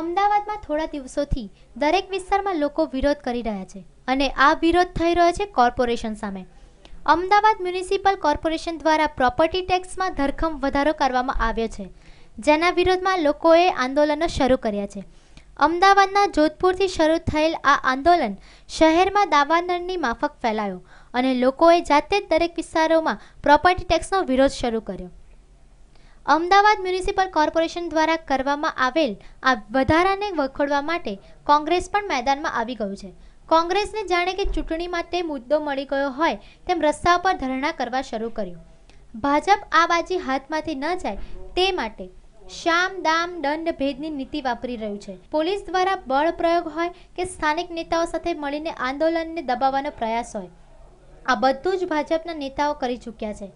અમદાવાદમાં થોડા દિવસોથી દરેક વિસ્તારમાં લોકો વિરોધ કરી રહ્યા છે અને આ વિરોધ થઈ રહ્યો છે કોર્પોરેશન સામે અમદાવાદ મ્યુનિસિપલ કોર્પોરેશન દ્વારા પ્રોપર્ટી ટેક્સમાં ધરખમ વધારો કરવામાં આવ્યો છે જેના વિરોધમાં લોકોએ આંદોલનો શરૂ કર્યા છે અમદાવાદના જોધપુરથી શરૂ થયેલ આ આંદોલન શહેરમાં દાવાનળની માફક ફેલાયો અને લોકોએ જાતે જ દરેક વિસ્તારોમાં પ્રોપર્ટી ટેક્સનો વિરોધ શરૂ કર્યો અમદાવાદ મ્યુનિસિપલ કોર્પોરેશન દ્વારા કરવામાં આવેલ આ વધારાને વખોડવા માટે કોંગ્રેસ પણ મેદાનમાં આવી ગયું છે કોંગ્રેસને જાણે કે ચૂંટણી માટે મુદ્દો મળી ગયો હોય તેમ રસ્તા પર ધરણા કરવા શરૂ કર્યું ભાજપ આ બાજી હાથમાંથી ન જાય તે માટે શામ દામ દંડ ભેદની નીતિ વાપરી રહ્યું છે પોલીસ દ્વારા બળ પ્રયોગ હોય કે સ્થાનિક નેતાઓ સાથે મળીને આંદોલનને દબાવવાનો પ્રયાસ હોય આ બધું જ ભાજપના નેતાઓ કરી ચૂક્યા છે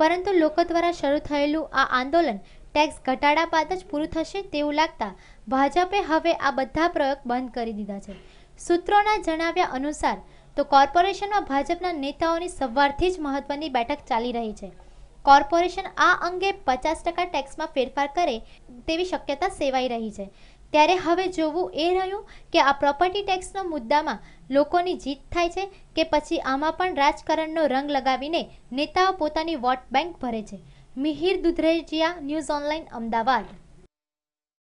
પરંતુ લોકો દ્વારા શરૂ થયેલું આ આંદોલન ટેક્સ ઘટાડા બાદ જ પૂરું થશે તેવું લાગતા ભાજપે હવે આ બધા પ્રયોગ બંધ કરી દીધા છે સૂત્રોના જણાવ્યા અનુસાર તો કોર્પોરેશનમાં ભાજપના નેતાઓની સવારથી જ મહત્વની બેઠક ચાલી રહી છે કોર્પોરેશન આ અંગે પચાસ ટકા ટેક્સમાં ફેરફાર કરે તેવી શક્યતા સેવાઈ રહી છે ત્યારે હવે જોવું એ રહ્યું કે આ પ્રોપર્ટી ટેક્સના મુદ્દામાં લોકોની જીત થાય છે કે પછી આમાં પણ રાજકારણનો રંગ લગાવીને નેતાઓ પોતાની વોટ બેંક ભરે છે મિહિર દુધરેજિયા ન્યૂઝ ઓનલાઈન અમદાવાદ